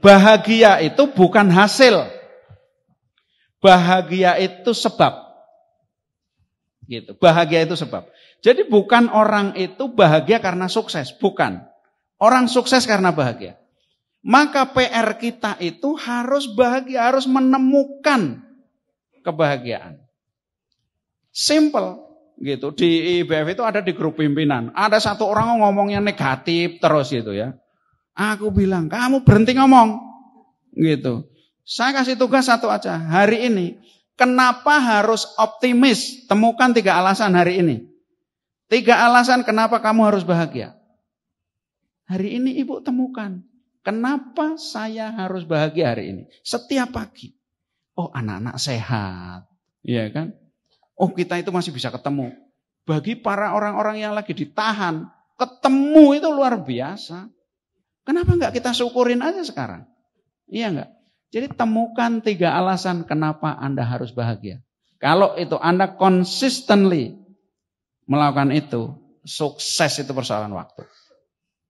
Bahagia itu bukan hasil. Bahagia itu sebab. Gitu. Bahagia itu sebab. Jadi bukan orang itu bahagia karena sukses, bukan. Orang sukses karena bahagia. Maka PR kita itu harus bahagia, harus menemukan kebahagiaan. Simple gitu. Di IBF itu ada di grup pimpinan. Ada satu orang ngomongnya negatif terus gitu ya. Aku bilang, kamu berhenti ngomong. Gitu. Saya kasih tugas satu aja. Hari ini, kenapa harus optimis? Temukan tiga alasan hari ini. Tiga alasan kenapa kamu harus bahagia. Hari ini ibu temukan. Kenapa saya harus bahagia hari ini? Setiap pagi. Oh anak-anak sehat. Iya kan? Oh kita itu masih bisa ketemu. Bagi para orang-orang yang lagi ditahan. Ketemu itu luar biasa. Kenapa enggak kita syukurin aja sekarang? Iya enggak? Jadi temukan tiga alasan kenapa Anda harus bahagia. Kalau itu Anda consistently melakukan itu, sukses itu persoalan waktu.